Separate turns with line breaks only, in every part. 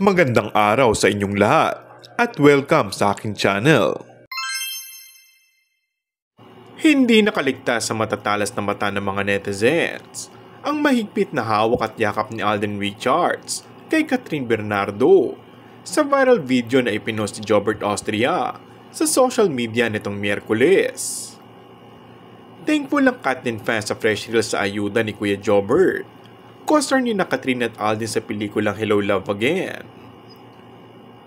Magandang araw sa inyong lahat at welcome sa akin channel. Hindi nakaligtas sa matatalas na mata ng mga netizens ang mahigpit na hawak at yakap ni Alden Richards kay Catherine Bernardo sa viral video na ipinost ni Jobert Austria sa social media nitong Miyerkules. Thankful ang Katlin fans sa fresh reel sa ayuda ni Kuya Jobert co-star ni na Catherine at Alden sa pelikulang Hello Love Again.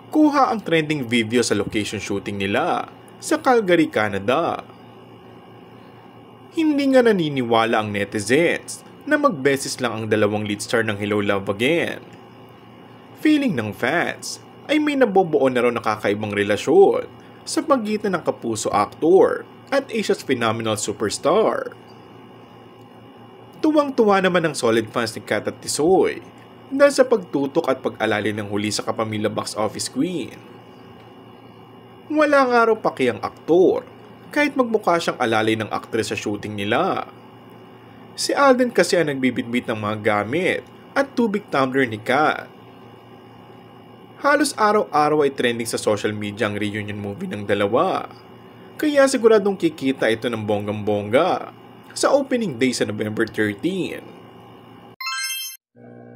Kuha ang trending video sa location shooting nila sa Calgary, Canada. Hindi nga naniniwala ang netizens na magbesis lang ang dalawang lead star ng Hello Love Again. Feeling ng fans ay may nabubuo na raw nakakaibang relasyon sa pagitan ng kapuso actor at Asia's phenomenal superstar. Tuwang-tuwa naman ang solid fans ni Kat at Tisoy dahil sa pagtutok at pag-alali ng huli sa kapamilya box office queen. Wala nga raw paki ang aktor kahit magmukha siyang alalay ng aktres sa shooting nila. Si Alden kasi ang nagbibitbit ng mga gamit at tubig tumbler ni Kat. Halos araw-araw ay trending sa social media ang reunion movie ng dalawa. Kaya siguradong kikita ito ng bonggang-bongga. -bongga sa opening day sa November 13.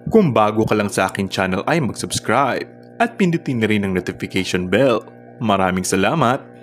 Kung bago ka lang sa akin channel ay mag-subscribe at pindutin na rin ang notification bell. Maraming salamat!